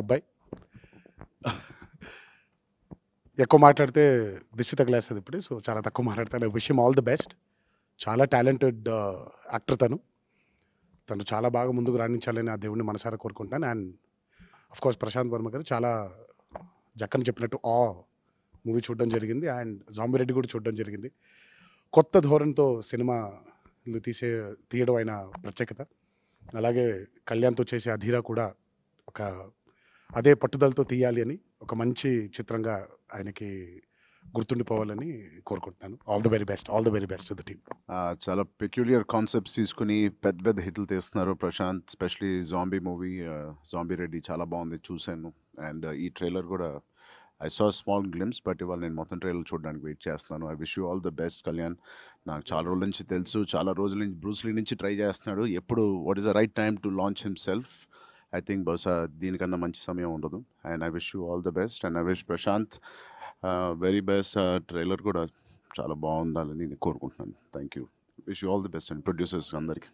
అబ్బాయి ఎక్కువ మాట్లాడితే దిశ తగిలేస్తుంది ఇప్పుడు సో చాలా తక్కువ మాట్లాడతాను విష్ ఆల్ ది బెస్ట్ చాలా టాలెంటెడ్ యాక్టర్ uh, తను తను చాలా బాగా ముందుకు రాణించాలని ఆ దేవుడిని మనసారా కోరుకుంటాను అండ్ కోర్స్ ప్రశాంత్ వర్మ గారు చాలా జక్కన చెప్పినట్టు ఆ మూవీ చూడడం జరిగింది అండ్ రెడ్డి కూడా చూడడం జరిగింది కొత్త ధోరణితో సినిమాలు తీసే తీయడం అయిన ప్రత్యేకత అలాగే కళ్యాణ్తో చేసే అధీరా కూడా ఒక అదే పట్టుదలతో తీయాలి అని ఒక మంచి చిత్రంగా ఆయనకి గుర్తుండిపోవాలని కోరుకుంటున్నాను all the very best all the very best the team చాలా పెక్యులియర్ కాన్సెప్ట్స్ తీసుకుని పెద్ద పెద్ద హిట్లు తీస్తున్నారు Prashanth specially zombie movie zombie Reddy చాలా బాగుంది చూశాను అండ్ ఈ ట్రైలర్ కూడా I saw small glimpse but ఇవాళ నేను మొత్తం ట్రైలర్ చూడడానికి వెయిట్ చేస్తున్నాను I wish you all the best Kalyan నాకు చాలా రోజుల నుంచి తెలుసు చాలా రోజుల నుంచి బ్రూస్లీ నుంచి ట్రై చేస్తున్నాడు ఎప్పుడు what is the right time to launch himself I think బహుశా దీనికన్నా మంచి సమయం ఉండదు and I wish you all the best and I wish Prashanth very best trailer కూడా చాలా బాగుందని నేను కోరుకుంటున్నాను thank you wish you all the best and producers అందరికీ